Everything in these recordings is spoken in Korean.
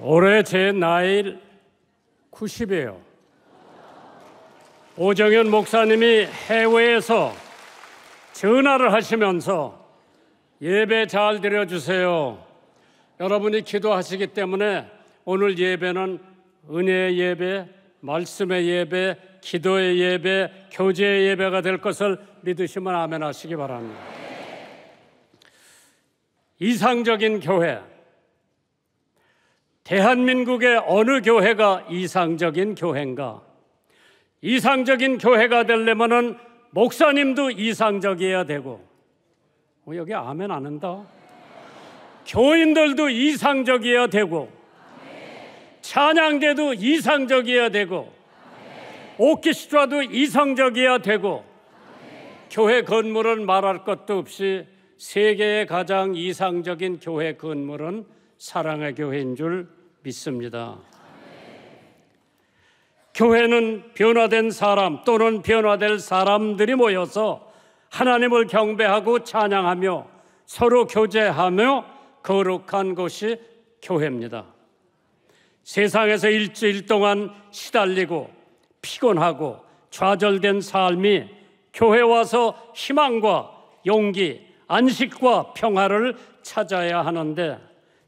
올해 제 나이 90이에요. 오정현 목사님이 해외에서 전화를 하시면서 예배 잘 드려주세요. 여러분이 기도하시기 때문에 오늘 예배는 은혜의 예배, 말씀의 예배, 기도의 예배, 교제의 예배가 될 것을 믿으시면 아멘 하시기 바랍니다. 이상적인 교회, 대한민국의 어느 교회가 이상적인 교회인가? 이상적인 교회가 되려면 목사님도 이상적이어야 되고, 어, 여기 아멘 안 한다. 교인들도 이상적이어야 되고, 찬양대도 이상적이어야 되고, 오키스트라도 이상적이어야 되고, 교회 건물은 말할 것도 없이 세계의 가장 이상적인 교회 건물은 사랑의 교회인 줄 믿습니다. 교회는 변화된 사람 또는 변화될 사람들이 모여서 하나님을 경배하고 찬양하며 서로 교제하며 거룩한 것이 교회입니다. 세상에서 일주일 동안 시달리고 피곤하고 좌절된 삶이 교회 와서 희망과 용기, 안식과 평화를 찾아야 하는데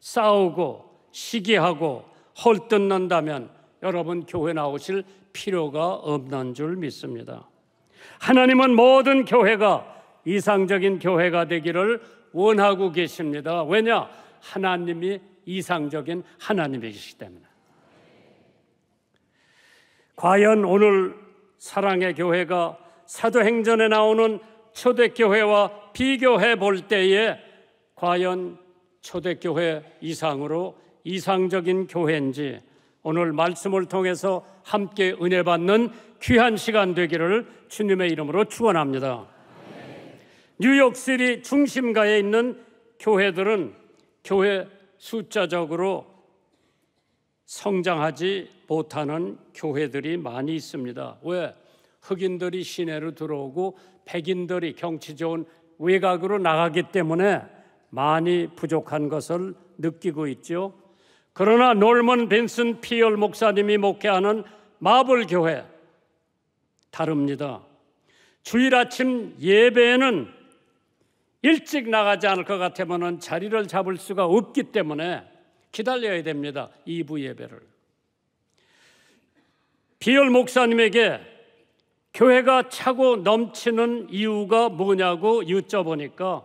싸우고 시기하고 헐뜯는다면 여러분 교회 나오실 필요가 없는 줄 믿습니다. 하나님은 모든 교회가 이상적인 교회가 되기를 원하고 계십니다. 왜냐? 하나님이 이상적인 하나님이시기 때문에. 과연 오늘 사랑의 교회가 사도행전에 나오는 초대교회와 비교해 볼 때에 과연 초대교회 이상으로 이상적인 교회인지 오늘 말씀을 통해서 함께 은혜 받는 귀한 시간 되기를 주님의 이름으로 축원합니다. 뉴욕시리 중심가에 있는 교회들은 교회 숫자적으로 성장하지 못하는 교회들이 많이 있습니다. 왜? 흑인들이 시내로 들어오고 백인들이 경치 좋은 외곽으로 나가기 때문에 많이 부족한 것을 느끼고 있죠. 그러나 놀먼 벤슨 피얼 목사님이 목회하는 마블 교회 다릅니다. 주일 아침 예배에는 일찍 나가지 않을 것 같으면 자리를 잡을 수가 없기 때문에 기다려야 됩니다. 2부 예배를. 비열 목사님에게 교회가 차고 넘치는 이유가 뭐냐고 여쭤보니까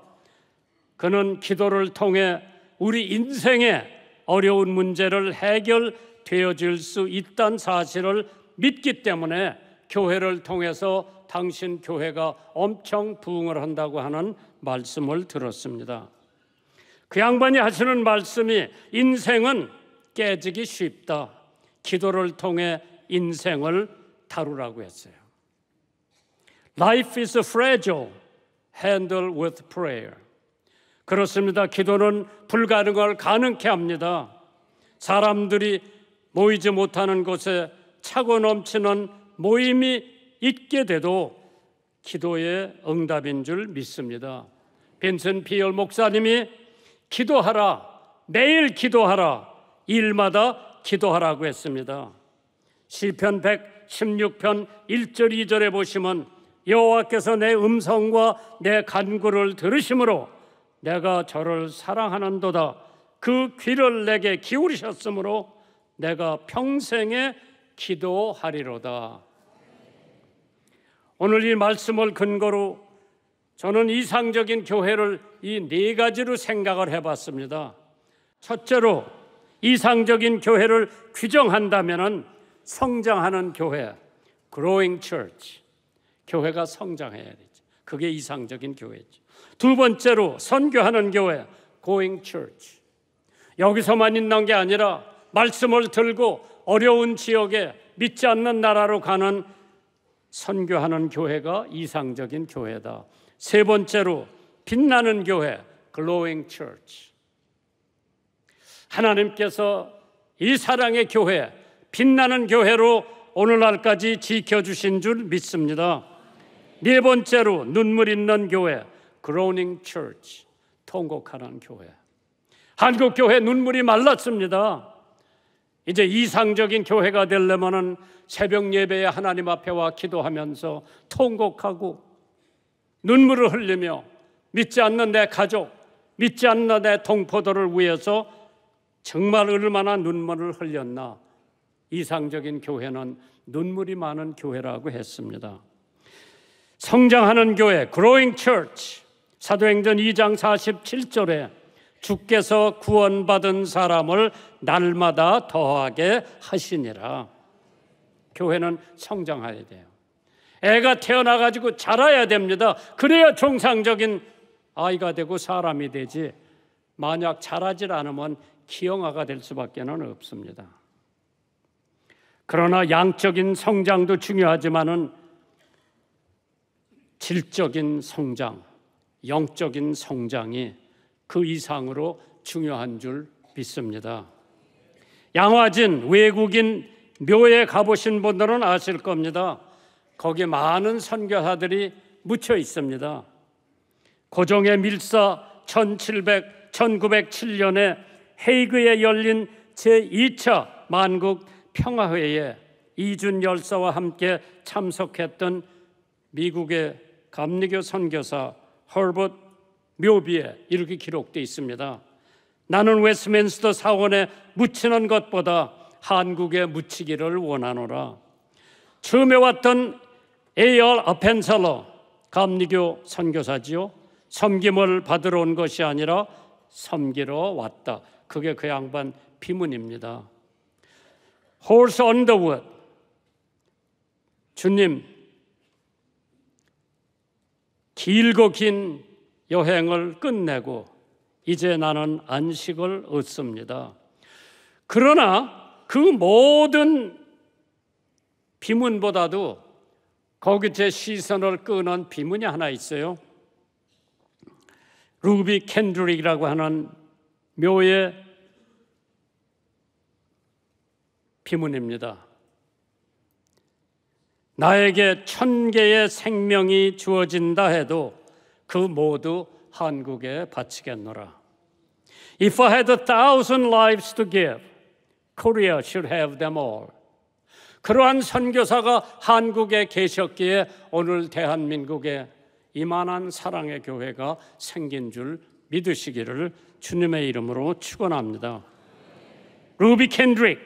그는 기도를 통해 우리 인생에 어려운 문제를 해결되어 줄수 있다는 사실을 믿기 때문에 교회를 통해서 당신 교회가 엄청 부흥을 한다고 하는 말씀을 들었습니다. 그 양반이 하시는 말씀이 인생은 깨지기 쉽다. 기도를 통해 인생을 다루라고 했어요. Life is fragile. Handle with prayer. 그렇습니다. 기도는 불가능을 가능케 합니다. 사람들이 모이지 못하는 곳에 차고 넘치는 모임이 있게 돼도 기도의 응답인 줄 믿습니다. 빈슨 피열 목사님이 기도하라, 매일 기도하라, 일마다 기도하라고 했습니다. 시편 116편 1절 2절에 보시면 여호와께서 내 음성과 내 간구를 들으심으로 내가 저를 사랑하는도다. 그 귀를 내게 기울이셨으므로 내가 평생에 기도하리로다. 오늘 이 말씀을 근거로 저는 이상적인 교회를 이 네 가지로 생각을 해봤습니다. 첫째로 이상적인 교회를 규정한다면은 성장하는 교회, growing church. 교회가 성장해야 되지 그게 이상적인 교회지 두 번째로 선교하는 교회, going church. 여기서만 있는 게 아니라 말씀을 들고 어려운 지역에 믿지 않는 나라로 가는 선교하는 교회가 이상적인 교회다. 세 번째로 빛나는 교회, glowing church. 하나님께서 이 사랑의 교회, 빛나는 교회로 오늘날까지 지켜주신 줄 믿습니다. 네 번째로 눈물 있는 교회, Groaning Church, 통곡하는 교회. 한국 교회 눈물이 말랐습니다. 이제 이상적인 교회가 되려면은 새벽 예배에 하나님 앞에 와 기도하면서 통곡하고 눈물을 흘리며 믿지 않는 내 가족, 믿지 않는 내 동포들을 위해서 정말 얼마나 눈물을 흘렸나. 이상적인 교회는 눈물이 많은 교회라고 했습니다. 성장하는 교회, growing church. 사도행전 2장 47절에 주께서 구원받은 사람을 날마다 더하게 하시니라. 교회는 성장해야 돼요. 애가 태어나가지고 자라야 됩니다. 그래야 정상적인 아이가 되고 사람이 되지. 만약 자라질 않으면 기형아가 될 수밖에는 없습니다. 그러나 양적인 성장도 중요하지만은 질적인 성장, 영적인 성장이 그 이상으로 중요한 줄 믿습니다. 양화진 외국인 묘에 가보신 분들은 아실 겁니다. 거기 많은 선교사들이 묻혀 있습니다. 고종의 밀사 1700, 1907년에 헤이그에 열린 제2차 만국 평화회에 이준 열사와 함께 참석했던 미국의 감리교 선교사 헐벗 묘비에 이렇게 기록되어 있습니다. 나는 웨스민스터 사원에 묻히는 것보다 한국에 묻히기를 원하노라. 처음에 왔던 에이얼 아펜살러 감리교 선교사지요. 섬김을 받으러 온 것이 아니라 섬기러 왔다. 그게 그 양반 비문입니다. 홀스 언더우드 주님 길고 긴 여행을 끝내고 이제 나는 안식을 얻습니다. 그러나 그 모든 비문보다도 거기 제 시선을 끄는 비문이 하나 있어요. 루비 캔드릭이라고 하는 묘의 비문입니다. 나에게 천 개의 생명이 주어진다 해도 그 모두 한국에 바치겠노라. If I had a thousand lives to give, Korea should have them all. 그러한 선교사가 한국에 계셨기에 오늘 대한민국에 이만한 사랑의 교회가 생긴 줄 믿으시기를 주님의 이름으로 축원합니다. 루비 켄드릭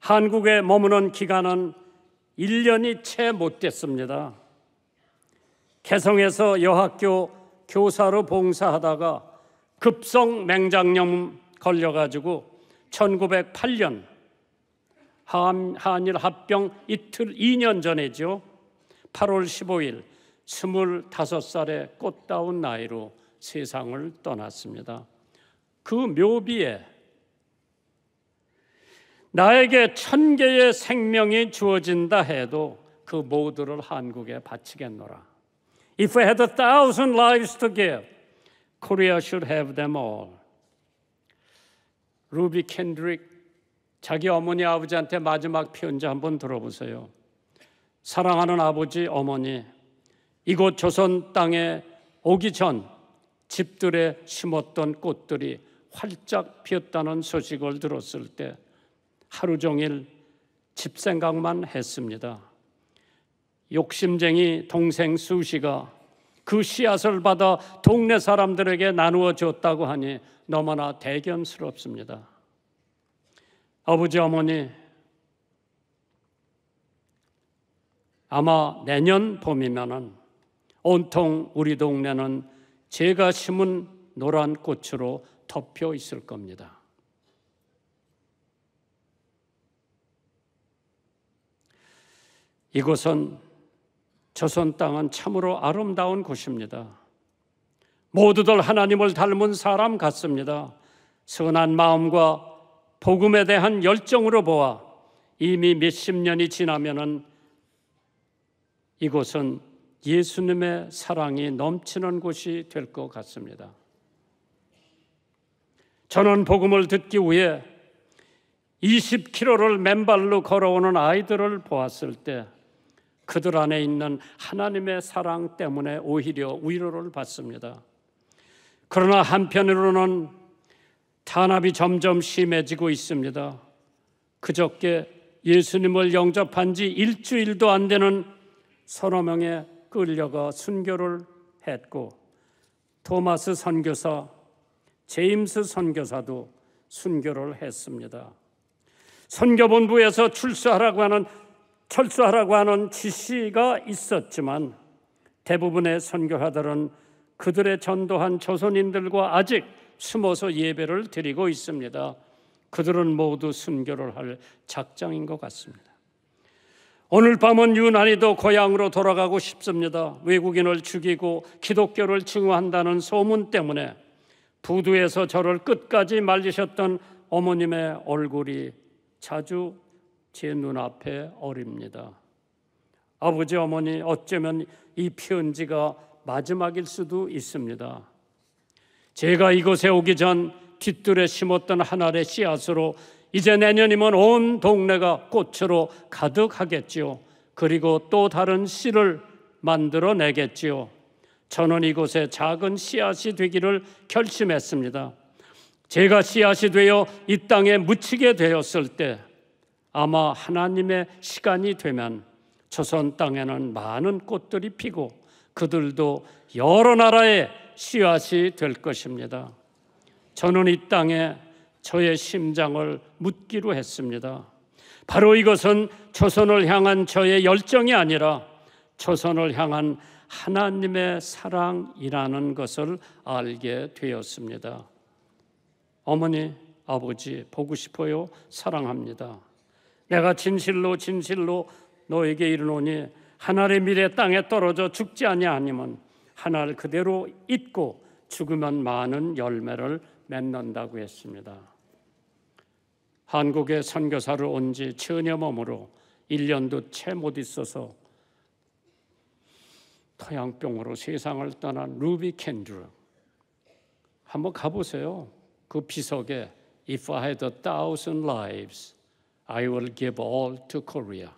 한국에 머무는 기간은 1년이 채 못 됐습니다. 개성에서 여학교 교사로 봉사하다가 급성 맹장염 걸려가지고 1908년 한, 일 합병 이틀 2년 전에죠. 8월 15일 25살의 꽃다운 나이로 세상을 떠났습니다. 그 묘비에 나에게 천 개의 생명이 주어진다 해도 그 모두를 한국에 바치겠노라. If I had a thousand lives to give, Korea should have them all. 루비 캔드릭 자기 어머니 아버지한테 마지막 편지 한번 들어보세요. 사랑하는 아버지 어머니 이곳 조선 땅에 오기 전 집들에 심었던 꽃들이 활짝 피었다는 소식을 들었을 때 하루 종일 집 생각만 했습니다. 욕심쟁이 동생 수시가 그 씨앗을 받아 동네 사람들에게 나누어 줬다고 하니 너무나 대견스럽습니다. 아버지 어머니 아마 내년 봄이면은 온통 우리 동네는 제가 심은 노란 꽃으로 덮여 있을 겁니다. 이곳은 조선 땅은 참으로 아름다운 곳입니다. 모두들 하나님을 닮은 사람 같습니다. 선한 마음과 복음에 대한 열정으로 보아 이미 몇십 년이 지나면은 이곳은 예수님의 사랑이 넘치는 곳이 될 것 같습니다. 저는 복음을 듣기 위해 20km를 맨발로 걸어오는 아이들을 보았을 때 그들 안에 있는 하나님의 사랑 때문에 오히려 위로를 받습니다. 그러나 한편으로는 탄압이 점점 심해지고 있습니다. 그저께 예수님을 영접한 지 일주일도 안 되는 서너 명의 끌려가 순교를 했고 토마스 선교사, 제임스 선교사도 순교를 했습니다. 선교본부에서 출소하라고 하는 철수하라고 하는 지시가 있었지만 대부분의 선교사들은 그들의 전도한 조선인들과 아직 숨어서 예배를 드리고 있습니다. 그들은 모두 순교를 할 작정인 것 같습니다. 오늘 밤은 유난히도 고향으로 돌아가고 싶습니다. 외국인을 죽이고 기독교를 증오한다는 소문 때문에 부두에서 저를 끝까지 말리셨던 어머님의 얼굴이 자주 제 눈앞에 어립니다. 아버지 어머니 어쩌면 이 편지가 마지막일 수도 있습니다. 제가 이곳에 오기 전 뒷뜰에 심었던 한 알의 씨앗으로 이제 내년이면 온 동네가 꽃으로 가득하겠지요. 그리고 또 다른 씨를 만들어 내겠지요. 저는 이곳에 작은 씨앗이 되기를 결심했습니다. 제가 씨앗이 되어 이 땅에 묻히게 되었을 때 아마 하나님의 시간이 되면 조선 땅에는 많은 꽃들이 피고 그들도 여러 나라의 씨앗이 될 것입니다. 저는 이 땅에 저의 심장을 묻기로 했습니다. 바로 이것은 조선을 향한 저의 열정이 아니라 조선을 향한 하나님의 사랑이라는 것을 알게 되었습니다. 어머니, 아버지, 보고 싶어요. 사랑합니다. 내가 진실로 진실로 너에게 이르노니 하나의 미래 땅에 떨어져 죽지 아니하니면 하나를 그대로 잊고 죽으면 많은 열매를 맺는다고 했습니다. 한국에 선교사를 온지 전혀 머으로 1년도 채 못 있어서 토양병으로 세상을 떠난 루비 캔드 한번 가보세요. 그 비석에 If I had a thousand lives I will give all to Korea.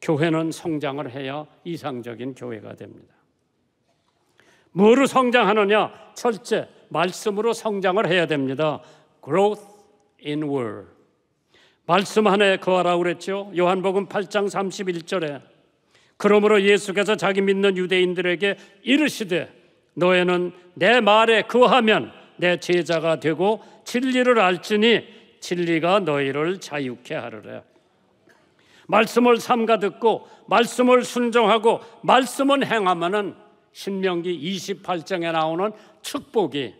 교회는 성장을 해야 이상적인 교회가 됩니다. 뭐로 성장하느냐? 첫째, 말씀으로 성장을 해야 됩니다. Growth in word. 말씀 안에 거하라 그랬죠. 요한복음 8장 31절에 그러므로 예수께서 자기 믿는 유대인들에게 이르시되 너희는 내 말에 거하면 내 제자가 되고 진리를 알지니 진리가 너희를 자유케 하리라. 말씀을 삼가 듣고 말씀을 순종하고 말씀은 행하면은 신명기 28장에 나오는 축복이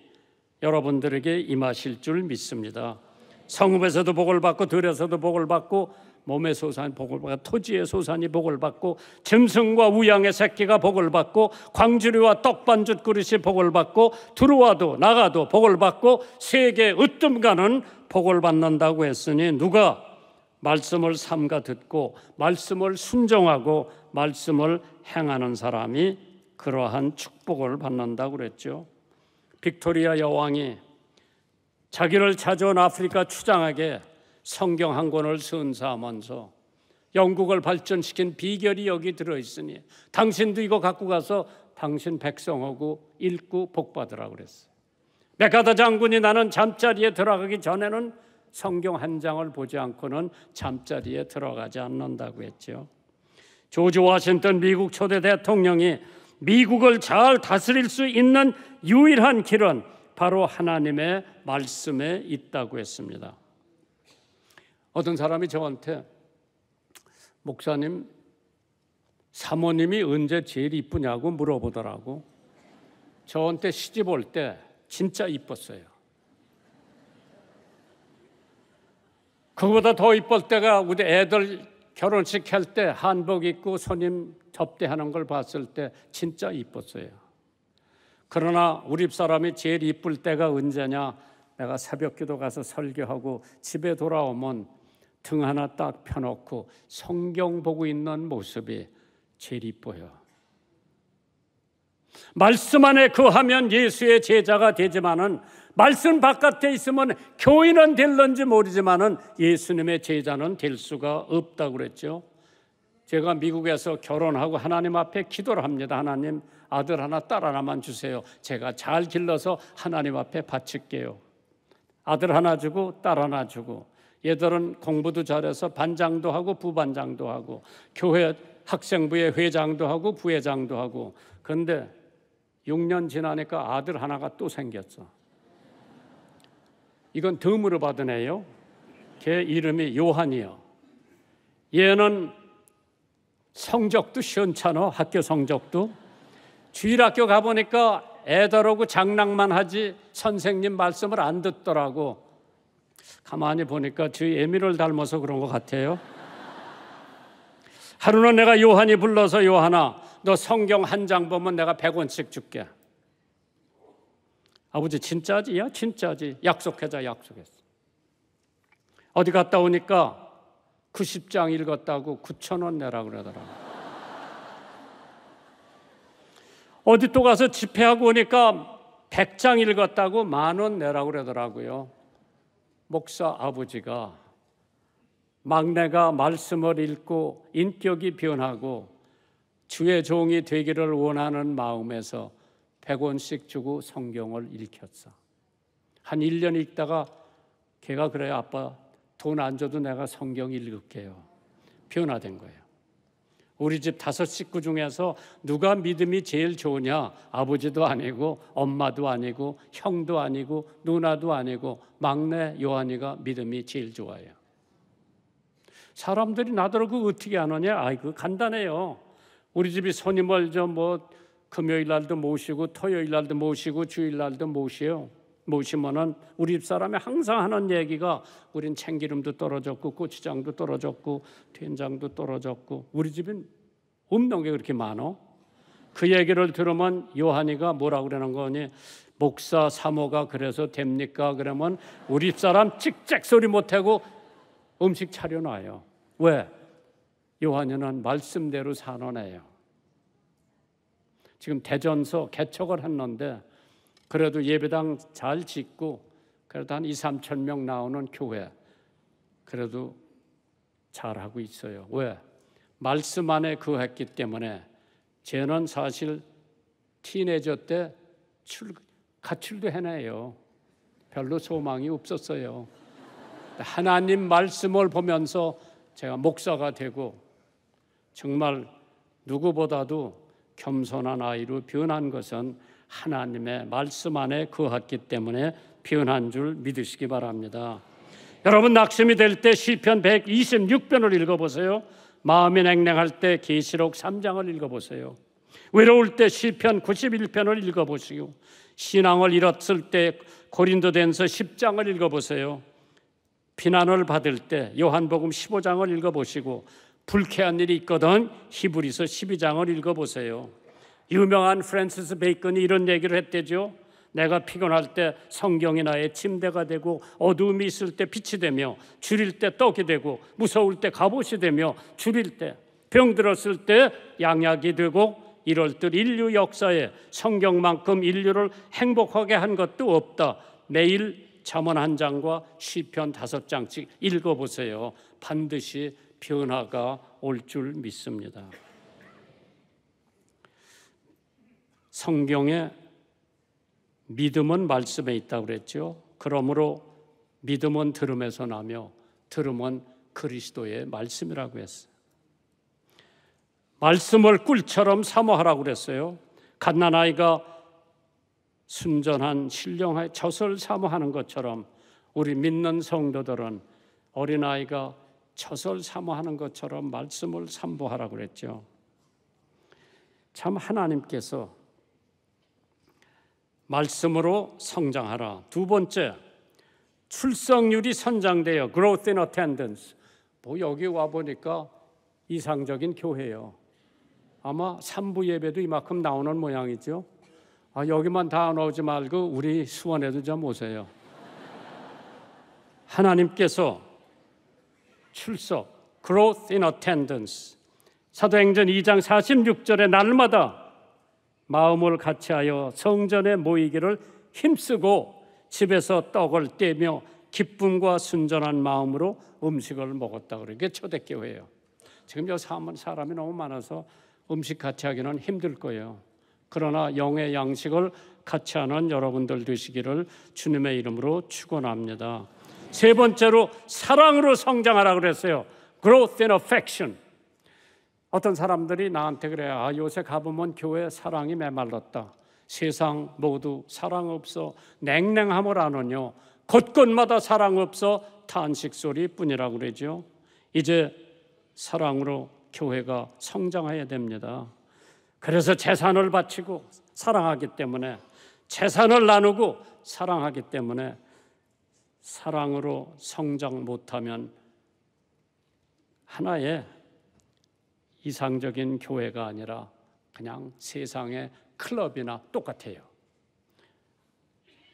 여러분들에게 임하실 줄 믿습니다. 성읍에서도 복을 받고 들에서도 복을 받고 몸의 소산 이 복을 받고 토지의 소산이 복을 받고 짐승과 우양의 새끼가 복을 받고 광주리와 떡반죽 그릇이 복을 받고 들어와도 나가도 복을 받고 세계 으뜸가는 복을 받는다고 했으니 누가 말씀을 삼가 듣고 말씀을 순종하고 말씀을 행하는 사람이 그러한 축복을 받는다고 그랬죠. 빅토리아 여왕이 자기를 찾아온 아프리카 추장에게 성경 한 권을 선사하면서 영국을 발전시킨 비결이 여기 들어있으니 당신도 이거 갖고 가서 당신 백성하고 읽고 복받으라 그랬어요. 메카다 장군이 나는 잠자리에 들어가기 전에는 성경 한 장을 보지 않고는 잠자리에 들어가지 않는다고 했죠. 조지 워싱턴 미국 초대 대통령이 미국을 잘 다스릴 수 있는 유일한 길은 바로 하나님의 말씀에 있다고 했습니다. 어떤 사람이 저한테 목사님 사모님이 언제 제일 이쁘냐고 물어보더라고. 저한테 시집 올 때 진짜 이뻤어요. 그보다 더 이쁠 때가 우리 애들 결혼식 할 때 한복 입고 손님 접대하는 걸 봤을 때 진짜 이뻤어요. 그러나 우리 사람이 제일 이쁠 때가 언제냐? 내가 새벽 기도 가서 설교하고 집에 돌아오면 등 하나 딱 펴놓고 성경 보고 있는 모습이 제일 이뻐요. 말씀 안에 그하면 예수의 제자가 되지만은 말씀 바깥에 있으면 교인은 될런지 모르지만은 예수님의 제자는 될 수가 없다고 그랬죠. 제가 미국에서 결혼하고 하나님 앞에 기도를 합니다. 하나님 아들 하나 딸 하나만 주세요. 제가 잘 길러서 하나님 앞에 바칠게요. 아들 하나 주고 딸 하나 주고 얘들은 공부도 잘해서 반장도 하고 부반장도 하고 교회 학생부의 회장도 하고 부회장도 하고 근데 6년 지나니까 아들 하나가 또 생겼어. 이건 덤으로 받은 애요. 걔 이름이 요한이요. 얘는 성적도 시원찮어 학교 성적도 주일학교 가보니까 애들하고 장난만 하지 선생님 말씀을 안 듣더라고 가만히 보니까 저희 애미를 닮아서 그런 것 같아요. 하루는 내가 요한이 불러서 요한아, 너 성경 한 장 보면 내가 100원씩 줄게. 아버지 진짜지? 야 진짜지. 약속하자 약속했어. 어디 갔다 오니까 90장 읽었다고 9천 원 내라 그러더라 어디 또 가서 집회하고 오니까 100장 읽었다고 만 원 내라 그러더라고요. 목사 아버지가 막내가 말씀을 읽고 인격이 변하고 주의 종이 되기를 원하는 마음에서 100원씩 주고 성경을 읽혔어. 한 1년 읽다가 걔가 그래 아빠 돈 안 줘도 내가 성경 읽을게요. 변화된 거예요. 우리 집 다섯 식구 중에서 누가 믿음이 제일 좋으냐? 아버지도 아니고 엄마도 아니고 형도 아니고 누나도 아니고 막내 요한이가 믿음이 제일 좋아요. 사람들이 나더러 그 어떻게 하느냐? 아이 그 간단해요. 우리 집이 손님을좀뭐 금요일 날도 모시고 토요일 날도 모시고 주일 날도 모시요. 모시면은 우리 집사람이 항상 하는 얘기가 우린 참기름도 떨어졌고 고추장도 떨어졌고 된장도 떨어졌고 우리 집엔 없는 게 그렇게 많어. 그 얘기를 들으면 요한이가 뭐라고 그러는 거니? 목사 사모가 그래서 됩니까? 그러면 우리 집사람 찍찍 소리 못하고 음식 차려놔요. 왜? 요한이는 말씀대로 사는 애요 지금 대전서 개척을 했는데 그래도 예배당 잘 짓고 그래도 한 2, 3천 명 나오는 교회 그래도 잘하고 있어요. 왜? 말씀 안에 그했기 때문에 쟤는 사실 티네저 때 출, 가출도 해내요. 별로 소망이 없었어요. 하나님 말씀을 보면서 제가 목사가 되고 정말 누구보다도 겸손한 아이로 변한 것은 하나님의 말씀 안에 그었기 때문에 변한 줄 믿으시기 바랍니다. 여러분 낙심이 될 때 시편 126편을 읽어 보세요. 마음이 냉랭할 때 계시록 3장을 읽어 보세요. 외로울 때 시편 91편을 읽어 보시고 신앙을 잃었을 때 고린도전서 10장을 읽어 보세요. 비난을 받을 때 요한복음 15장을 읽어 보시고 불쾌한 일이 있거든 히브리서 12장을 읽어보세요. 유명한 프랜시스 베이컨이 이런 얘기를 했대죠. 내가 피곤할 때 성경이 나의 침대가 되고 어두움이 있을 때 빛이 되며 줄일 때 떡이 되고 무서울 때 갑옷이 되며 줄일 때 병들었을 때 양약이 되고 이럴 듯 인류 역사에 성경만큼 인류를 행복하게 한 것도 없다. 매일 잠언 한 장과 시편 다섯 장씩 읽어보세요. 반드시 변화가 올 줄 믿습니다. 성경에 믿음은 말씀에 있다고 그랬죠. 그러므로 믿음은 들음에서 나며 들음은 그리스도의 말씀이라고 했어요. 말씀을 꿀처럼 사모하라고 그랬어요. 갓난아이가 순전한 신령의 젖을 사모하는 것처럼 우리 믿는 성도들은 어린아이가 처설 사모하는 것처럼 말씀을 삼보하라 그랬죠. 참 하나님께서 말씀으로 성장하라. 두 번째, 출석률이 선장되어 growth in attendance. 뭐 여기 와 보니까 이상적인 교회예요. 아마 3부 예배도 이만큼 나오는 모양이죠. 아, 여기만 다 나오지 말고 우리 수원에도 좀 오세요. 하나님께서 출석, growth in attendance. 사도행전 2장 46절에 날마다 마음을 같이하여 성전에 모이기를 힘쓰고 집에서 떡을 떼며 기쁨과 순전한 마음으로 음식을 먹었다 그러게 초대교회예요. 지금 여 사람이 너무 많아서 음식 같이 하기는 힘들 거예요. 그러나 영의 양식을 같이 하는 여러분들 되시기를 주님의 이름으로 축원합니다. 세 번째로 사랑으로 성장하라 그랬어요. Growth in affection. 어떤 사람들이 나한테 그래 아, 요새 가보면 교회 사랑이 메말랐다. 세상 모두 사랑 없어 냉랭함을 안오뇨 곳곳마다 사랑 없어 탄식 소리뿐이라고 그러죠. 이제 사랑으로 교회가 성장해야 됩니다. 그래서 재산을 바치고 사랑하기 때문에 재산을 나누고 사랑하기 때문에 사랑으로 성장 못하면 하나의 이상적인 교회가 아니라 그냥 세상의 클럽이나 똑같아요.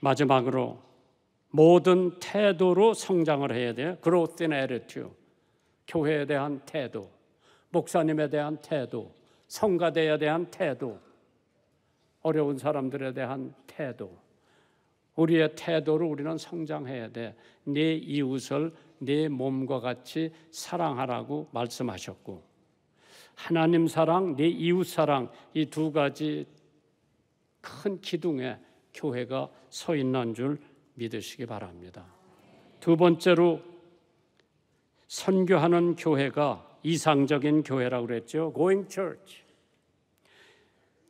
마지막으로 모든 태도로 성장을 해야 돼요. Growth in attitude. 교회에 대한 태도, 목사님에 대한 태도, 성가대에 대한 태도, 어려운 사람들에 대한 태도. 우리의 태도로 우리는 성장해야 돼. 내 이웃을 내 몸과 같이 사랑하라고 말씀하셨고 하나님 사랑, 내 이웃 사랑 이 두 가지 큰 기둥에 교회가 서 있는 줄 믿으시기 바랍니다. 두 번째로 선교하는 교회가 이상적인 교회라고 그랬죠. Going church.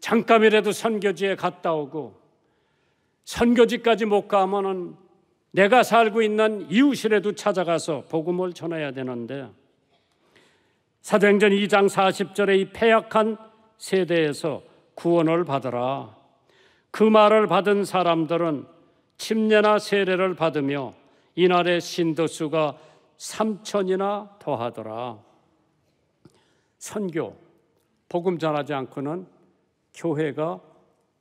잠깐이라도 선교지에 갔다 오고 선교지까지 못 가면은 내가 살고 있는 이웃이라도 찾아가서 복음을 전해야 되는데 사도행전 2장 40절에 이 폐약한 세대에서 구원을 받으라. 그 말을 받은 사람들은 침례나 세례를 받으며 이날의 신도 수가 3천이나 더하더라. 선교, 복음 전하지 않고는 교회가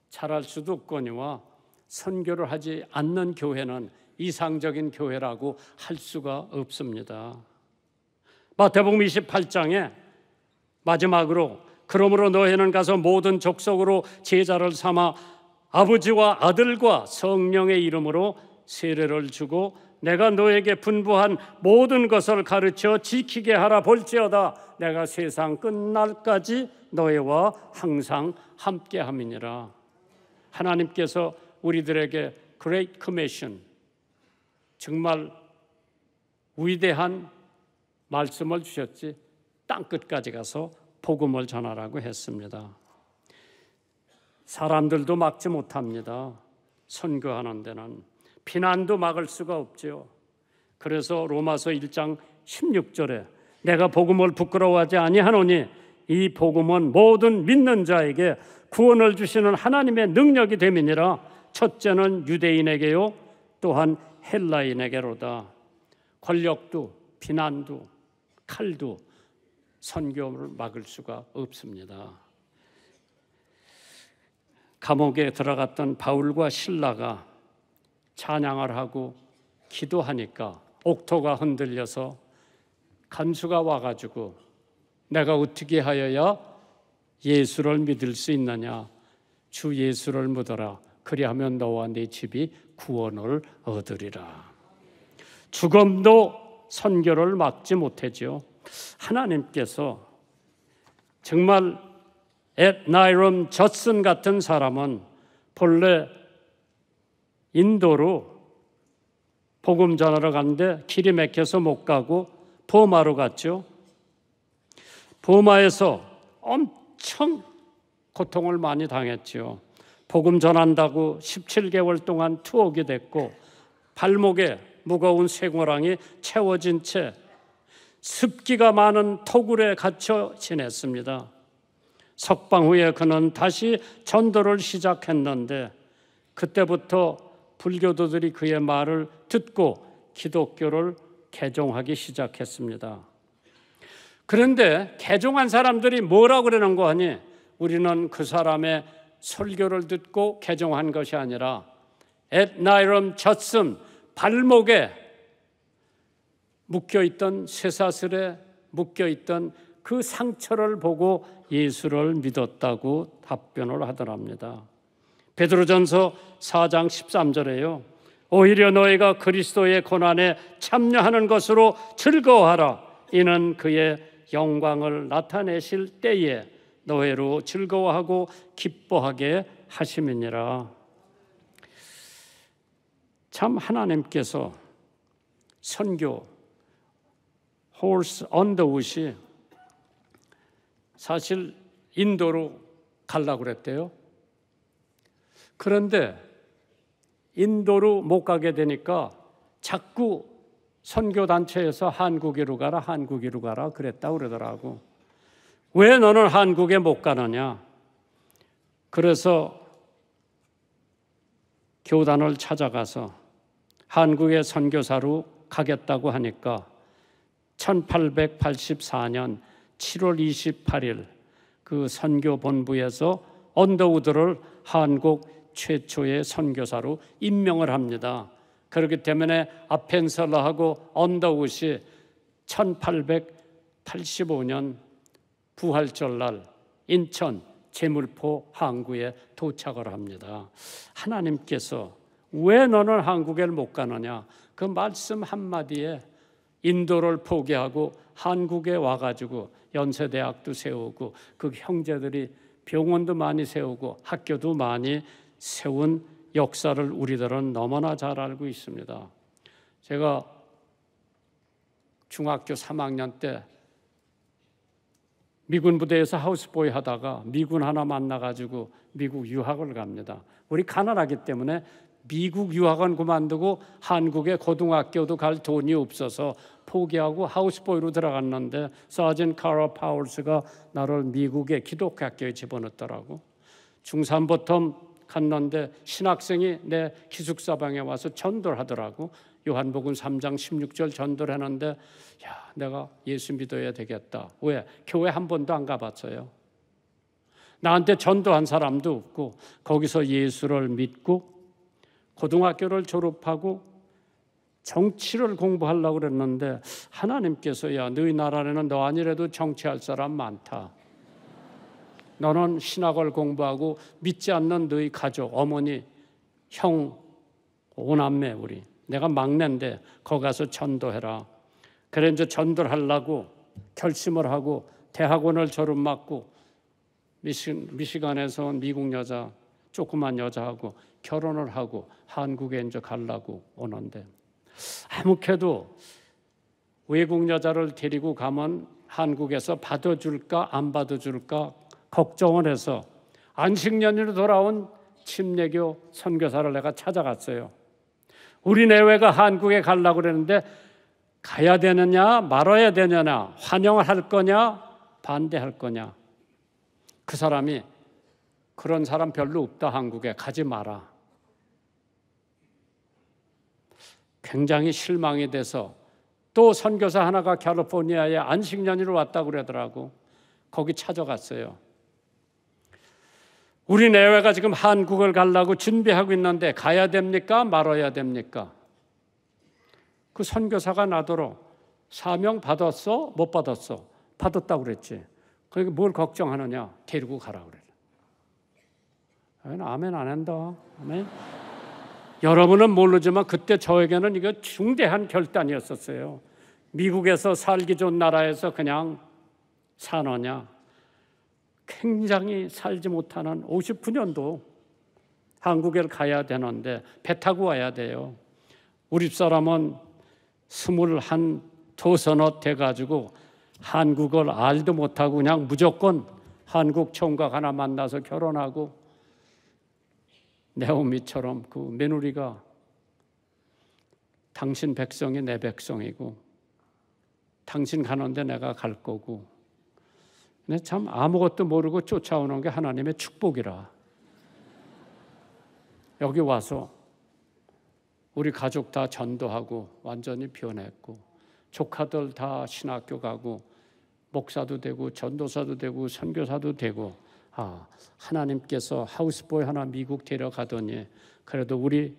잘할 수도 없거니와 선교를 하지 않는 교회는 이상적인 교회라고 할 수가 없습니다. 마태복음 28장에 마지막으로 그러므로 너희는 가서 모든 족속으로 제자를 삼아 아버지와 아들과 성령의 이름으로 세례를 주고 내가 너에게 분부한 모든 것을 가르쳐 지키게 하라 볼지어다 내가 세상 끝날까지 너희와 항상 함께 함이니라 하나님께서 우리들에게 Great Commission, 정말 위대한 말씀을 주셨지 땅끝까지 가서 복음을 전하라고 했습니다. 사람들도 막지 못합니다. 선교하는 데는 피난도 막을 수가 없지요. 그래서 로마서 1장 16절에 내가 복음을 부끄러워하지 아니하노니 이 복음은 모든 믿는 자에게 구원을 주시는 하나님의 능력이 됨이니라 첫째는 유대인에게요, 또한 헬라인에게로다. 권력도 비난도 칼도 선교를 막을 수가 없습니다. 감옥에 들어갔던 바울과 신라가 찬양을 하고 기도하니까 옥토가 흔들려서 간수가 와가지고 내가 어떻게 하여야 예수를 믿을 수 있느냐 주 예수를 묻어라 그리하면 너와 네 집이 구원을 얻으리라. 죽음도 선교를 막지 못하지 하나님께서 정말 엣나이럼 젖슨 같은 사람은 본래 인도로 복음 전하러 갔는데 길이 막혀서 못 가고 보마로 갔죠. 보마에서 엄청 고통을 많이 당했지 복음 전한다고 17개월 동안 투옥이 됐고 발목에 무거운 쇠호랑이 채워진 채 습기가 많은 토굴에 갇혀 지냈습니다. 석방 후에 그는 다시 전도를 시작했는데 그때부터 불교도들이 그의 말을 듣고 기독교를 개종하기 시작했습니다. 그런데 개종한 사람들이 뭐라고 그러는 거 아니? 우리는 그 사람의 설교를 듣고 개종한 것이 아니라 엣나이럼 젖슴 발목에 묶여 있던 쇠사슬에 묶여 있던 그 상처를 보고 예수를 믿었다고 답변을 하더랍니다. 베드로전서 4장 13절에요. 오히려 너희가 그리스도의 고난에 참여하는 것으로 즐거워하라. 이는 그의 영광을 나타내실 때에 너희로 즐거워하고 기뻐하게 하심이니라. 참 하나님께서 선교 홀스 언더우시 사실 인도로 갈라고 그랬대요. 그런데 인도로 못 가게 되니까 자꾸 선교 단체에서 한국이로 가라 한국이로 가라 그랬다 그러더라고. 왜 너는 한국에 못 가느냐? 그래서 교단을 찾아가서 한국의 선교사로 가겠다고 하니까 1884년 7월 28일 그 선교본부에서 언더우드를 한국 최초의 선교사로 임명을 합니다. 그렇기 때문에 아펜셀러하고 언더우시 1885년 부활절날 인천 제물포 항구에 도착을 합니다. 하나님께서 왜 너는 한국에 못 가느냐? 그 말씀 한마디에 인도를 포기하고 한국에 와가지고 연세대학도 세우고 그 형제들이 병원도 많이 세우고 학교도 많이 세운 역사를 우리들은 너무나 잘 알고 있습니다. 제가 중학교 3학년 때 미군 부대에서 하우스보이 하다가 미군 하나 만나가지고 미국 유학을 갑니다. 우리 가난하기 때문에 미국 유학은 그만두고 한국의 고등학교도 갈 돈이 없어서 포기하고 하우스보이로 들어갔는데 서진 카라 파울스가 나를 미국의 기독학교에 집어넣더라고. 중3 버텀 갔는데 신학생이 내 기숙사방에 와서 전도를 하더라고. 요한복음 3장 16절 전도를 하는데 야, 내가 예수 믿어야 되겠다. 왜? 교회 한 번도 안 가봤어요. 나한테 전도한 사람도 없고 거기서 예수를 믿고 고등학교를 졸업하고 정치를 공부하려고 그랬는데 하나님께서 야 너희 나라에는 너아니래도 정치할 사람 많다. 너는 신학을 공부하고 믿지 않는 너희 가족, 어머니, 형, 오남매 우리 내가 막내인데 거기 가서 전도해라. 그래 이제 전도를 하려고 결심을 하고 대학원을 졸업받고 미시, 미시간에서 미국 여자 조그만 여자하고 결혼을 하고 한국에 이제 가려고 오는데 아무래도 외국 여자를 데리고 가면 한국에서 받아줄까 안 받아줄까 걱정을 해서 안식년으로 돌아온 침례교 선교사를 내가 찾아갔어요. 우리 내외가 한국에 가려고 그랬는데 가야 되느냐 말아야 되느냐 환영을 할 거냐 반대할 거냐 그 사람이 그런 사람 별로 없다 한국에 가지 마라 굉장히 실망이 돼서 또 선교사 하나가 캘리포니아에 안식년이로 왔다고 그러더라고 거기 찾아갔어요 우리 내외가 지금 한국을 가려고 준비하고 있는데 가야 됩니까? 말아야 됩니까? 그 선교사가 나도록 사명 받았어? 못 받았어? 받았다고 그랬지. 그러니까 뭘 걱정하느냐? 데리고 가라 그래. 아멘 안 한다. 아멘. 여러분은 모르지만 그때 저에게는 이거 중대한 결단이었었어요. 미국에서 살기 좋은 나라에서 그냥 사느냐? 굉장히 살지 못하는 59년도 한국에 가야 되는데 배 타고 와야 돼요. 우리 사람은 21 도서너 돼가지고 한국을 알도 못하고 그냥 무조건 한국 총각 하나 만나서 결혼하고 네오미처럼 그 며느리가 당신 백성이 내 백성이고 당신 가는데 내가 갈 거고 네, 참 아무것도 모르고 쫓아오는 게 하나님의 축복이라. 여기 와서 우리 가족 다 전도하고 완전히 변했고 조카들 다 신학교 가고 목사도 되고 전도사도 되고 선교사도 되고 아 하나님께서 하우스보이 하나 미국 데려가더니 그래도 우리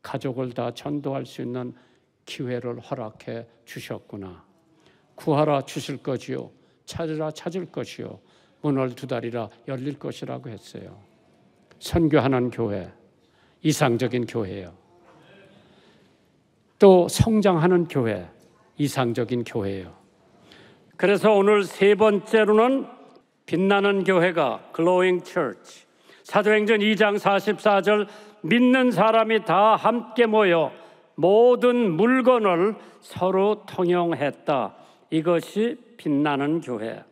가족을 다 전도할 수 있는 기회를 허락해 주셨구나 구하라 주실 거지요 찾으라 찾을 것이요 문을 두다리라 열릴 것이라고 했어요. 선교하는 교회 이상적인 교회예요. 또 성장하는 교회 이상적인 교회예요. 그래서 오늘 세 번째로는 빛나는 교회가 glowing church 사도행전 2장 44절 믿는 사람이 다 함께 모여 모든 물건을 서로 통용했다. 이것이 빛나는 교회.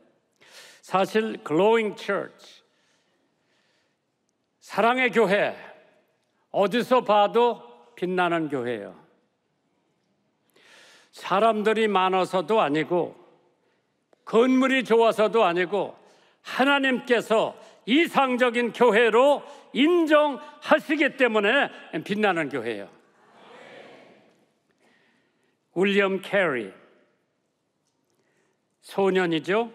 사실 glowing church 사랑의 교회 어디서 봐도 빛나는 교회예요. 사람들이 많아서도 아니고 건물이 좋아서도 아니고 하나님께서 이상적인 교회로 인정하시기 때문에 빛나는 교회예요. 윌리엄 캐리 소년이죠.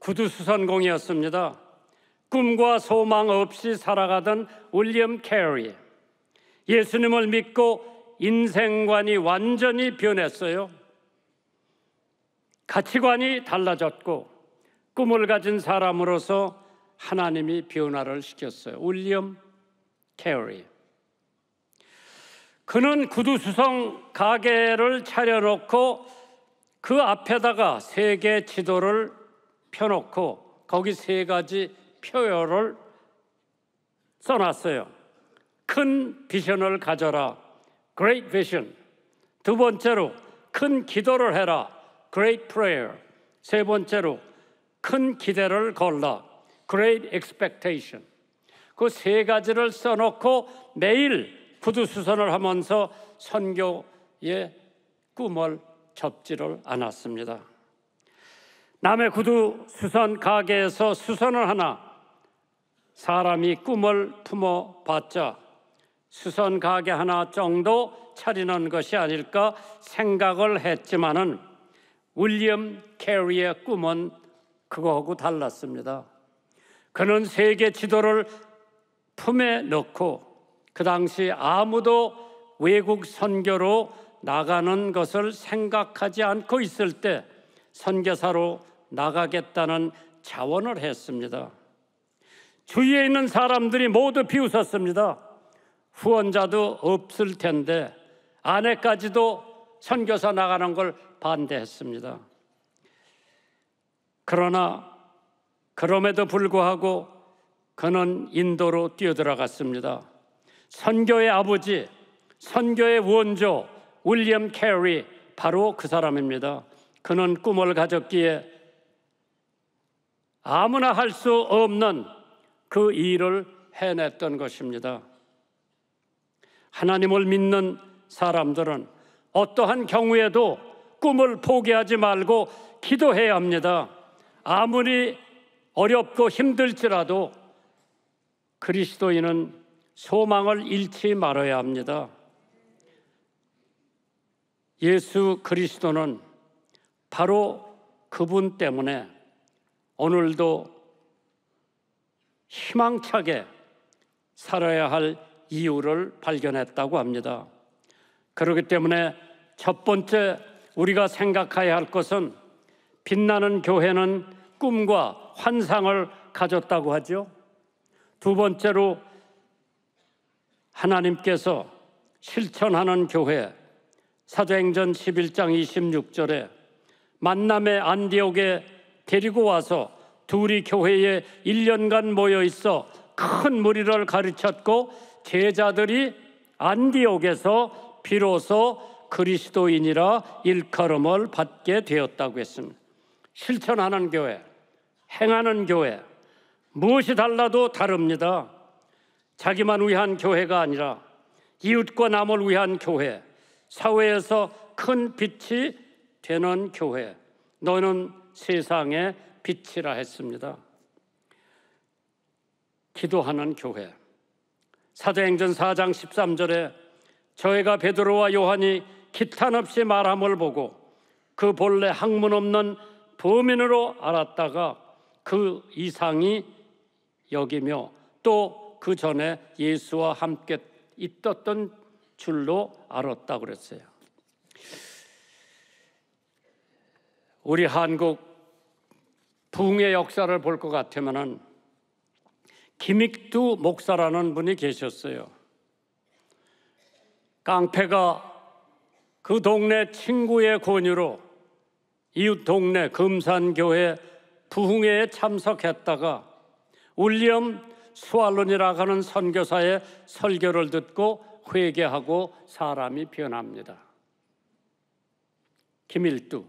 구두수선공이었습니다. 꿈과 소망 없이 살아가던 윌리엄 캐리. 예수님을 믿고 인생관이 완전히 변했어요. 가치관이 달라졌고 꿈을 가진 사람으로서 하나님이 변화를 시켰어요. 윌리엄 캐리. 그는 구두수성 가게를 차려놓고 그 앞에다가 세계 지도를 펴놓고 거기 세 가지 표현을 써놨어요. 큰 비전을 가져라. Great vision. 두 번째로 큰 기도를 해라. Great prayer. 세 번째로 큰 기대를 걸라. Great expectation. 그 세 가지를 써놓고 매일 구두수선을 하면서 선교의 꿈을 접지를 않았습니다. 남의 구두 수선 가게에서 수선을 하나 사람이 꿈을 품어 봤자 수선 가게 하나 정도 차리는 것이 아닐까 생각을 했지만은 윌리엄 캐리의 꿈은 그거하고 달랐습니다. 그는 세계 지도를 품에 넣고 그 당시 아무도 외국 선교로 나가는 것을 생각하지 않고 있을 때 선교사로 나가겠다는 자원을 했습니다. 주위에 있는 사람들이 모두 비웃었습니다. 후원자도 없을 텐데 아내까지도 선교사 나가는 걸 반대했습니다. 그러나 그럼에도 불구하고 그는 인도로 뛰어들어갔습니다. 선교의 아버지, 선교의 원조, 윌리엄 캐리 바로 그 사람입니다. 그는 꿈을 가졌기에 아무나 할 수 없는 그 일을 해냈던 것입니다. 하나님을 믿는 사람들은 어떠한 경우에도 꿈을 포기하지 말고 기도해야 합니다. 아무리 어렵고 힘들지라도 그리스도인은 소망을 잃지 말아야 합니다. 예수 그리스도는 바로 그분 때문에 오늘도 희망차게 살아야 할 이유를 발견했다고 합니다. 그렇기 때문에 첫 번째 우리가 생각해야 할 것은 빛나는 교회는 꿈과 환상을 가졌다고 하죠. 두 번째로 하나님께서 실천하는 교회, 사도행전 11장 26절에 만남의 안디옥에 데리고 와서 둘이 교회에 1년간 모여 있어 큰 무리를 가르쳤고 제자들이 안디옥에서 비로소 그리스도인이라 일컬음을 받게 되었다고 했습니다. 실천하는 교회, 행하는 교회, 무엇이 달라도 다릅니다. 자기만 위한 교회가 아니라 이웃과 남을 위한 교회, 사회에서 큰 빛이 되는 교회. 너는 세상의 빛이라 했습니다. 기도하는 교회. 사도행전 4장 13절에 저희가 베드로와 요한이 기탄 없이 말함을 보고 그 본래 학문 없는 범인으로 알았다가 그 이상이 여기며 또 그 전에 예수와 함께 있었던 줄로 알았다 그랬어요. 우리 한국 부흥의 역사를 볼 것 같으면은 김익두 목사라는 분이 계셨어요. 깡패가 그 동네 친구의 권유로 이웃 동네 금산교회 부흥회에 참석했다가 울리엄 수알론이라고 하는 선교사의 설교를 듣고 회개하고 사람이 변합니다. 김일두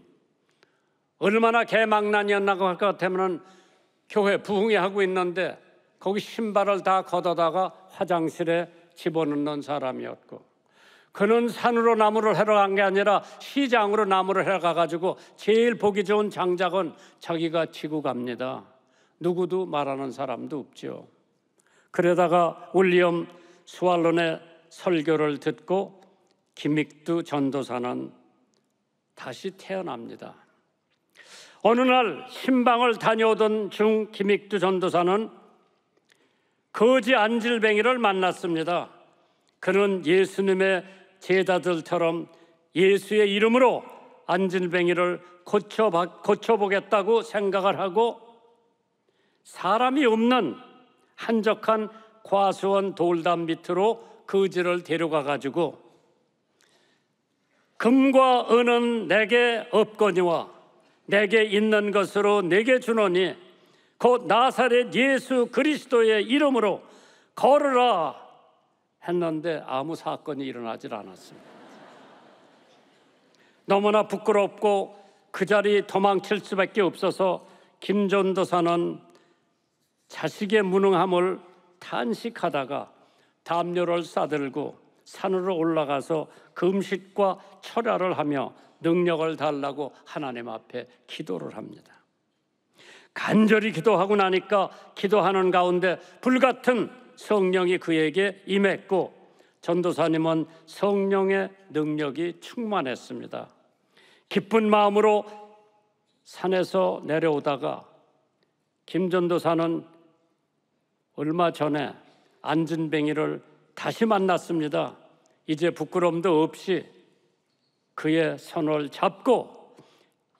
얼마나 개망난이었나 고할것 같으면 교회 부흥회 하고 있는데 거기 신발을 다 걷어다가 화장실에 집어넣는 사람이었고 그는 산으로 나무를 해러 간 게 아니라 시장으로 나무를 해러 가가지고 제일 보기 좋은 장작은 자기가 치고 갑니다. 누구도 말하는 사람도 없죠. 그러다가 울리엄 스왈론의 설교를 듣고 김익두 전도사는 다시 태어납니다. 어느 날 신방을 다녀오던 중 김익두 전도사는 거지 안질뱅이를 만났습니다. 그는 예수님의 제자들처럼 예수의 이름으로 안질뱅이를 고쳐 고쳐보겠다고 생각을 하고 사람이 없는 한적한 과수원 돌담 밑으로 그 죄를 데려가 가지고 금과 은은 내게 없거니와 내게 있는 것으로 내게 주노니 곧 나사렛 예수 그리스도의 이름으로 걸으라 했는데 아무 사건이 일어나질 않았습니다. 너무나 부끄럽고 그 자리 에 도망칠 수밖에 없어서 김전도사는 자식의 무능함을 탄식하다가 담요를 싸들고 산으로 올라가서 금식과 그 철야를 하며 능력을 달라고 하나님 앞에 기도를 합니다. 간절히 기도하고 나니까 기도하는 가운데 불같은 성령이 그에게 임했고 전도사님은 성령의 능력이 충만했습니다. 기쁜 마음으로 산에서 내려오다가 김전도사는 얼마 전에 안진뱅이를 다시 만났습니다. 이제 부끄럼도 없이 그의 손을 잡고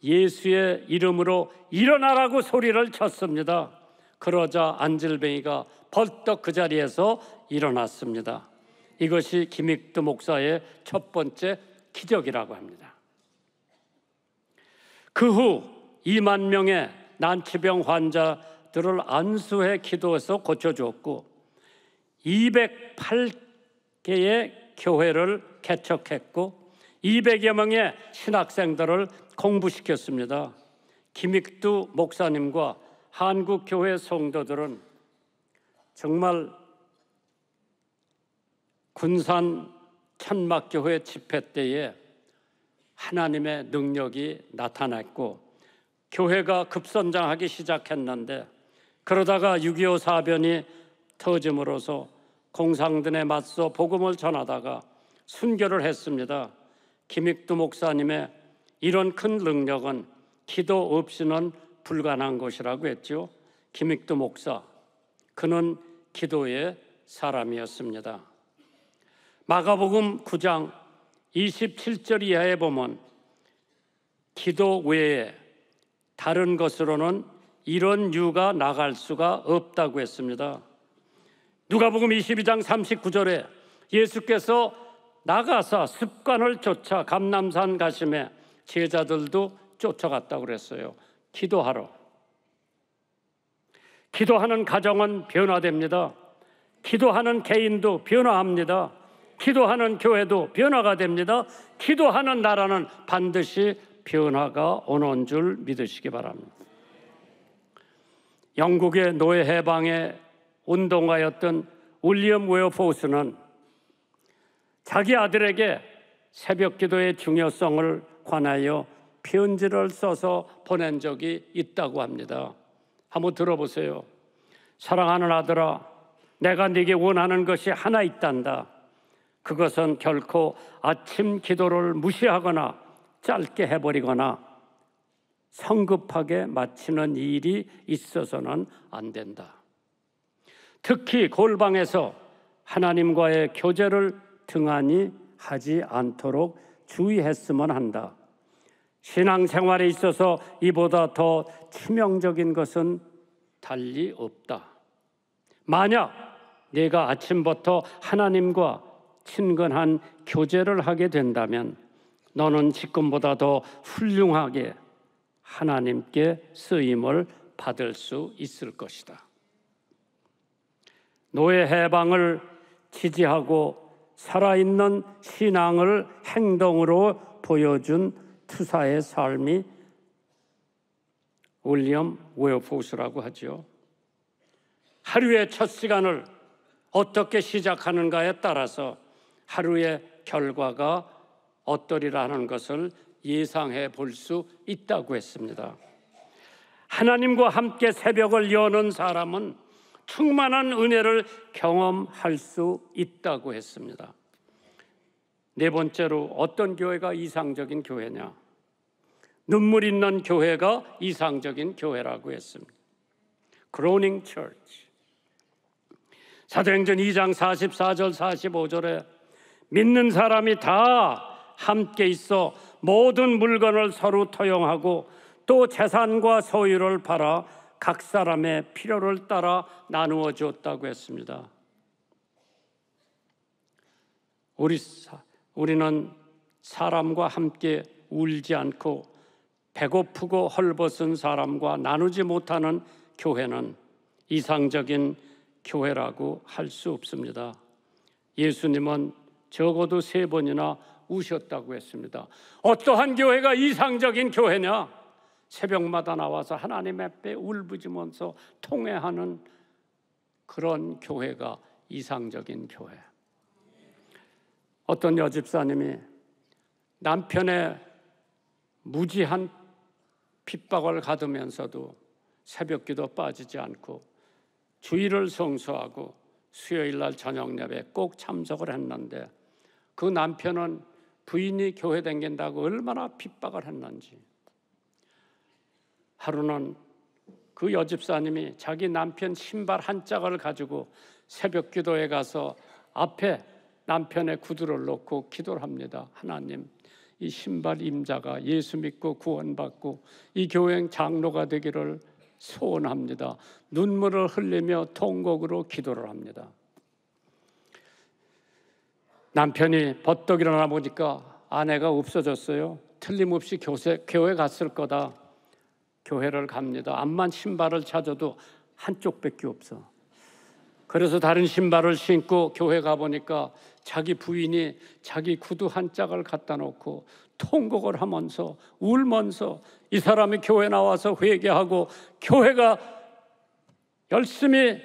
예수의 이름으로 일어나라고 소리를 쳤습니다. 그러자 안질뱅이가 벌떡 그 자리에서 일어났습니다. 이것이 김익두 목사의 첫 번째 기적이라고 합니다. 그 후 2만 명의 난치병 환자들을 안수해 기도해서 고쳐주었고 208개의 교회를 개척했고 200여 명의 신학생들을 공부시켰습니다. 김익두 목사님과 한국 교회 성도들은 정말 군산 천막교회 집회 때에 하나님의 능력이 나타났고 교회가 급선장하기 시작했는데 그러다가 6.25 사변이 터짐으로써 공상등에 맞서 복음을 전하다가 순교를 했습니다. 김익두 목사님의 이런 큰 능력은 기도 없이는 불가능한 것이라고 했죠. 김익두 목사, 그는 기도의 사람이었습니다. 마가복음 9장 27절 이하에 보면 기도 외에 다른 것으로는 이런 유가 나갈 수가 없다고 했습니다. 누가복음 22장 39절에 예수께서 나가서 습관을 쫓아 감남산 가심에 제자들도 쫓아갔다고 그랬어요. 기도하러. 기도하는 가정은 변화됩니다. 기도하는 개인도 변화합니다. 기도하는 교회도 변화가 됩니다. 기도하는 나라는 반드시 변화가 오는 줄 믿으시기 바랍니다. 영국의 노예 해방의 운동가였던 울리엄 웨어포스는 자기 아들에게 새벽 기도의 중요성을 관하여 편지를 써서 보낸 적이 있다고 합니다. 한번 들어보세요. 사랑하는 아들아, 내가 네게 원하는 것이 하나 있단다. 그것은 결코 아침 기도를 무시하거나 짧게 해버리거나 성급하게 마치는 일이 있어서는 안 된다. 특히 골방에서 하나님과의 교제를 등한히 하지 않도록 주의했으면 한다. 신앙생활에 있어서 이보다 더 치명적인 것은 달리 없다. 만약 내가 아침부터 하나님과 친근한 교제를 하게 된다면 너는 지금보다 더 훌륭하게 하나님께 쓰임을 받을 수 있을 것이다. 노예 해방을 지지하고 살아있는 신앙을 행동으로 보여준 투사의 삶이 윌리엄 웨어포스라고 하죠. 하루의 첫 시간을 어떻게 시작하는가에 따라서 하루의 결과가 어떠리라는 것을 예상해 볼 수 있다고 했습니다. 하나님과 함께 새벽을 여는 사람은 충만한 은혜를 경험할 수 있다고 했습니다. 네 번째로 어떤 교회가 이상적인 교회냐? 눈물 있는 교회가 이상적인 교회라고 했습니다. 그로닝 처치. 사도행전 2장 44절 45절에 믿는 사람이 다 함께 있어 모든 물건을 서로 토용하고 또 재산과 소유를 팔아 각 사람의 필요를 따라 나누어 주었다고 했습니다. 우리 우리는 사람과 함께 울지 않고 배고프고 헐벗은 사람과 나누지 못하는 교회는 이상적인 교회라고 할 수 없습니다. 예수님은 적어도 세 번이나 우셨다고 했습니다. 어떠한 교회가 이상적인 교회냐? 새벽마다 나와서 하나님 앞에 울부짖으면서 통회하는 그런 교회가 이상적인 교회. 어떤 여집사님이 남편의 무지한 핍박을 가두면서도 새벽기도 빠지지 않고 주일을 성수하고 수요일 날 저녁 예배 꼭 참석을 했는데 그 남편은 부인이 교회 댕긴다고 얼마나 핍박을 했는지 하루는 그 여집사님이 자기 남편 신발 한 짝을 가지고 새벽 기도에 가서 앞에 남편의 구두를 놓고 기도를 합니다. 하나님, 이 신발 임자가 예수 믿고 구원받고 이 교행 장로가 되기를 소원합니다. 눈물을 흘리며 통곡으로 기도를 합니다. 남편이 버떡 일어나 보니까 아내가 없어졌어요. 틀림없이 교세, 교회 갔을 거다. 교회를 갑니다. 암만 신발을 찾아도 한쪽밖에 없어. 그래서 다른 신발을 신고 교회 가보니까 자기 부인이 자기 구두 한 짝을 갖다 놓고 통곡을 하면서 울면서 이 사람이 교회 나와서 회개하고 교회가 열심히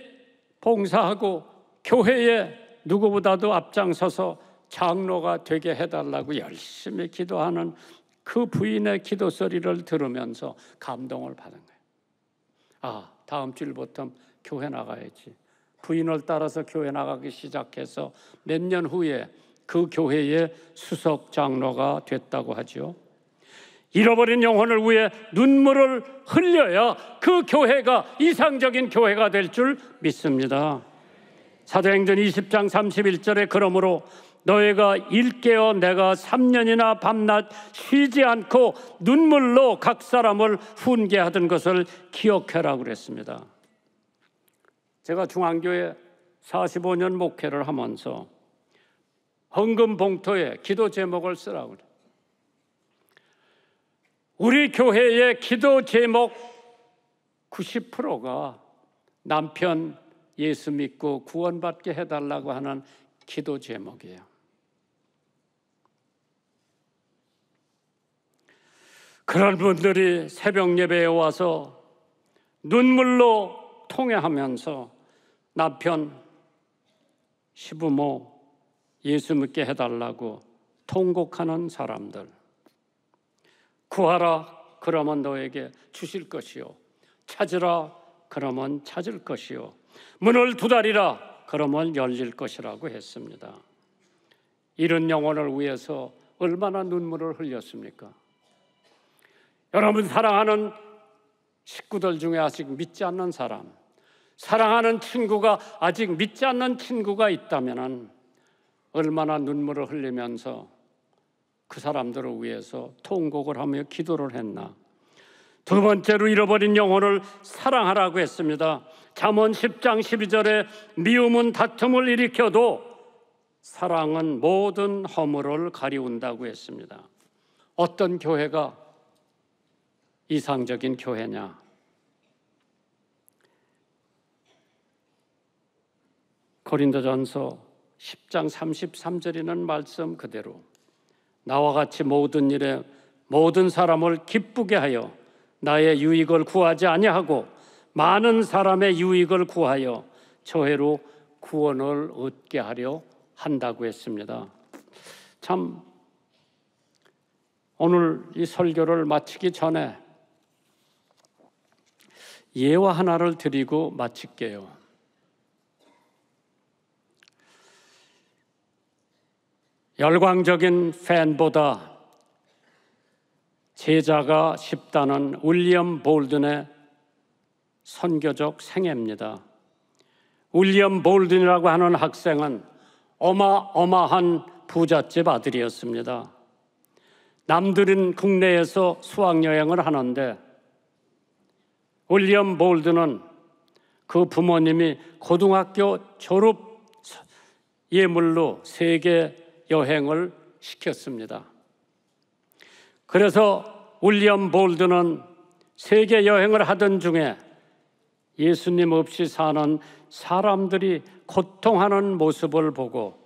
봉사하고 교회에 누구보다도 앞장서서 장로가 되게 해달라고 열심히 기도하는 그 부인의 기도 소리를 들으면서 감동을 받은 거예요. 아, 다음 주일부터 교회 나가야지. 부인을 따라서 교회 나가기 시작해서 몇 년 후에 그 교회의 수석 장로가 됐다고 하죠. 잃어버린 영혼을 위해 눈물을 흘려야 그 교회가 이상적인 교회가 될 줄 믿습니다. 사도행전 20장 31절에 그러므로 너희가 일깨어 내가 3년이나 밤낮 쉬지 않고 눈물로 각 사람을 훈계하던 것을 기억해라 그랬습니다. 제가 중앙교회 45년 목회를 하면서 헌금 봉투에 기도 제목을 쓰라고 그래. 우리 교회의 기도 제목 90%가 남편 예수 믿고 구원받게 해달라고 하는 기도 제목이에요. 그런 분들이 새벽 예배에 와서 눈물로 통회하면서 남편, 시부모, 예수 믿게 해달라고 통곡하는 사람들. 구하라, 그러면 너에게 주실 것이요. 찾으라, 그러면 찾을 것이요. 문을 두다리라, 그러면 열릴 것이라고 했습니다. 이런 영혼을 위해서 얼마나 눈물을 흘렸습니까? 여러분 사랑하는 식구들 중에 아직 믿지 않는 사람, 사랑하는 친구가 아직 믿지 않는 친구가 있다면 얼마나 눈물을 흘리면서 그 사람들을 위해서 통곡을 하며 기도를 했나. 두 번째로 잃어버린 영혼을 사랑하라고 했습니다. 잠언 10장 12절에 미움은 다툼을 일으켜도 사랑은 모든 허물을 가리운다고 했습니다. 어떤 교회가 이상적인 교회냐? 고린도전서 10장 33절에는 말씀 그대로 나와 같이 모든 일에 모든 사람을 기쁘게 하여 나의 유익을 구하지 아니하고 많은 사람의 유익을 구하여 저해로 구원을 얻게 하려 한다고 했습니다. 참 오늘 이 설교를 마치기 전에 예화 하나를 드리고 마칠게요. 열광적인 팬보다 제자가 쉽다는 윌리엄 볼든의 선교적 생애입니다. 윌리엄 볼든이라고 하는 학생은 어마어마한 부잣집 아들이었습니다. 남들은 국내에서 수학여행을 하는데 윌리엄 볼드는 그 부모님이 고등학교 졸업 예물로 세계 여행을 시켰습니다. 그래서 윌리엄 볼드는 세계 여행을 하던 중에 예수님 없이 사는 사람들이 고통하는 모습을 보고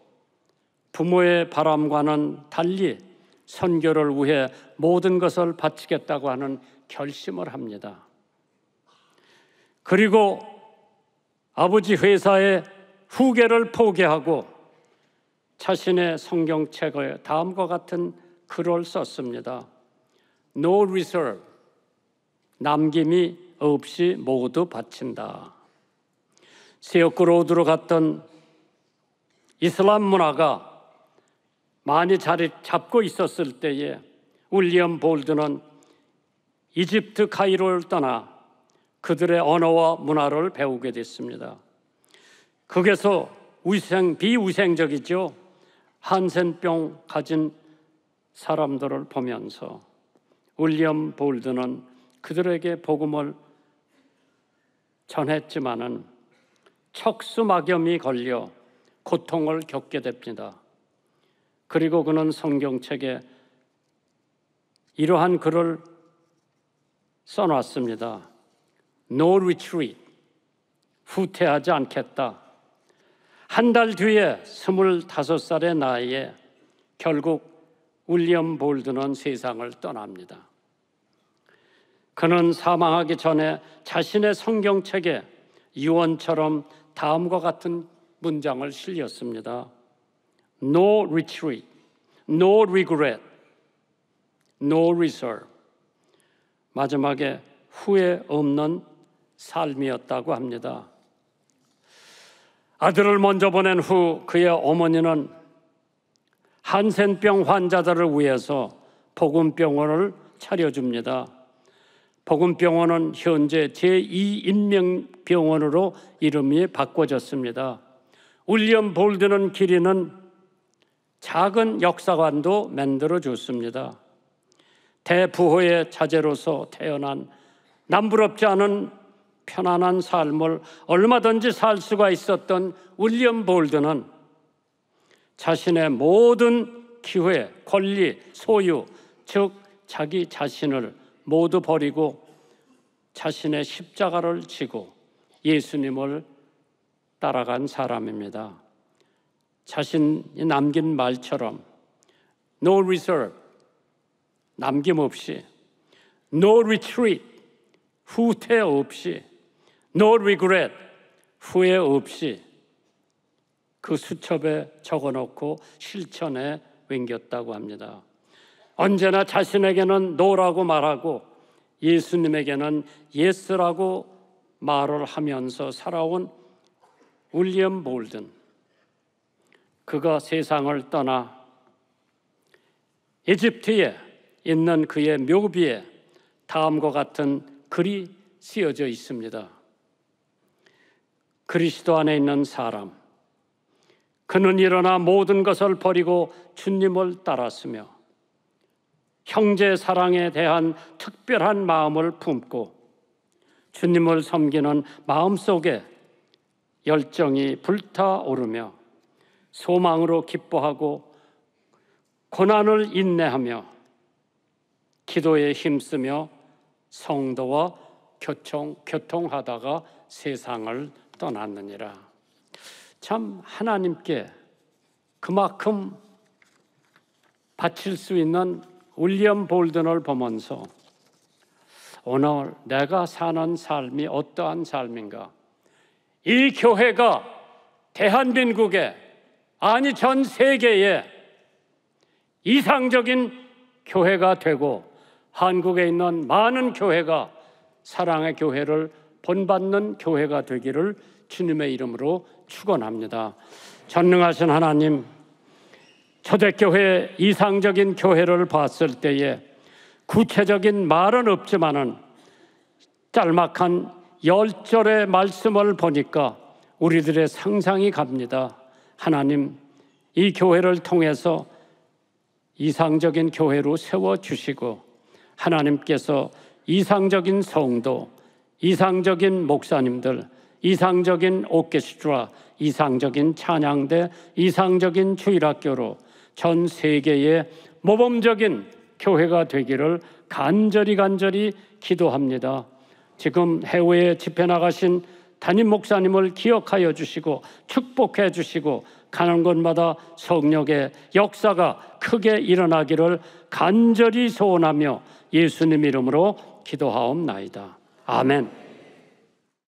부모의 바람과는 달리 선교를 위해 모든 것을 바치겠다고 하는 결심을 합니다. 그리고 아버지 회사의 후계를 포기하고 자신의 성경책에 다음과 같은 글을 썼습니다. No reserve. 남김이 없이 모두 바친다. 세역그로드로 갔던 이슬람 문화가 많이 자리 잡고 있었을 때에 윌리엄 볼드는 이집트 카이로를 떠나 그들의 언어와 문화를 배우게 됐습니다. 거기서 위생, 비위생적이죠. 한센병 가진 사람들을 보면서 윌리엄 볼드는 그들에게 복음을 전했지만은 척수막염이 걸려 고통을 겪게 됩니다. 그리고 그는 성경책에 이러한 글을 써놨습니다. No retreat. 후퇴하지 않겠다. 한 달 뒤에 25살의 나이에 결국 울리엄 볼드는 세상을 떠납니다. 그는 사망하기 전에 자신의 성경책에 유언처럼 다음과 같은 문장을 실렸습니다. No retreat, no regret, no reserve. 마지막에 후회 없는 삶이었다고 합니다. 아들을 먼저 보낸 후 그의 어머니는 한센병 환자들을 위해서 복음병원을 차려줍니다. 복음병원은 현재 제2인명병원으로 이름이 바꿔졌습니다. 울리엄 볼드는 길이는 작은 역사관도 만들어 줬습니다. 대부호의 자제로서 태어난 남부럽지 않은 편안한 삶을 얼마든지 살 수가 있었던 윌리엄 볼드는 자신의 모든 기회, 권리, 소유, 즉 자기 자신을 모두 버리고 자신의 십자가를 지고 예수님을 따라간 사람입니다. 자신이 남긴 말처럼 no reserve 남김없이 no retreat 후퇴 없이 No regret. 후회 없이 그 수첩에 적어 놓고 실천에 옮겼다고 합니다. 언제나 자신에게는 노라고 말하고 예수님에게는 예스라고 말을 하면서 살아온 윌리엄 볼든. 그가 세상을 떠나 이집트에 있는 그의 묘비에 다음과 같은 글이 쓰여져 있습니다. 그리스도 안에 있는 사람. 그는 일어나 모든 것을 버리고 주님을 따랐으며 형제 사랑에 대한 특별한 마음을 품고 주님을 섬기는 마음 속에 열정이 불타오르며 소망으로 기뻐하고 고난을 인내하며 기도에 힘쓰며 성도와 교통, 교통하다가 세상을 떠났느니라. 참 하나님께 그만큼 바칠 수 있는 울리엄 볼든을 보면서 오늘 내가 사는 삶이 어떠한 삶인가? 이 교회가 대한민국에 아니 전 세계에 이상적인 교회가 되고 한국에 있는 많은 교회가 사랑의 교회를 본받는 교회가 되기를 주님의 이름으로 축원합니다. 전능하신 하나님, 초대교회 이상적인 교회를 봤을 때에 구체적인 말은 없지만은 짤막한 열 절의 말씀을 보니까 우리들의 상상이 갑니다. 하나님, 이 교회를 통해서 이상적인 교회로 세워 주시고 하나님께서 이상적인 성도 이상적인 목사님들, 이상적인 오케스트라, 이상적인 찬양대, 이상적인 주일학교로 전 세계의 모범적인 교회가 되기를 간절히 간절히 기도합니다. 지금 해외에 집회 나가신 담임 목사님을 기억하여 주시고 축복해 주시고 가는 곳마다 성령의 역사가 크게 일어나기를 간절히 소원하며 예수님 이름으로 기도하옵나이다. Amen.